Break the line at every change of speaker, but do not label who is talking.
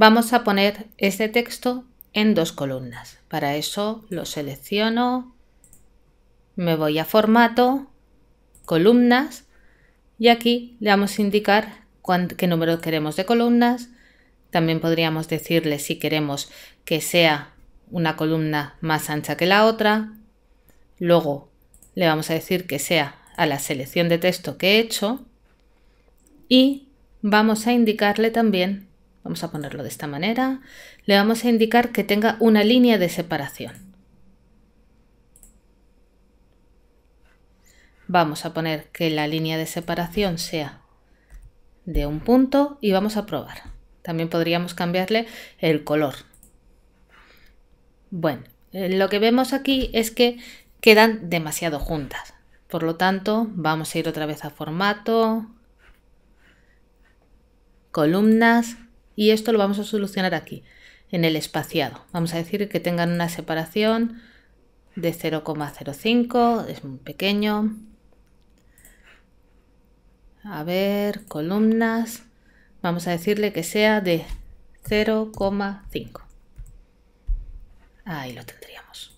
Vamos a poner este texto en dos columnas. Para eso lo selecciono, me voy a formato, columnas y aquí le vamos a indicar qué número queremos de columnas. También podríamos decirle si queremos que sea una columna más ancha que la otra. Luego le vamos a decir que sea a la selección de texto que he hecho y vamos a indicarle también vamos a ponerlo de esta manera, le vamos a indicar que tenga una línea de separación. Vamos a poner que la línea de separación sea de un punto y vamos a probar. También podríamos cambiarle el color. Bueno, eh, lo que vemos aquí es que quedan demasiado juntas. Por lo tanto, vamos a ir otra vez a formato, columnas, y esto lo vamos a solucionar aquí, en el espaciado. Vamos a decir que tengan una separación de 0,05, es muy pequeño. A ver, columnas. Vamos a decirle que sea de 0,5. Ahí lo tendríamos.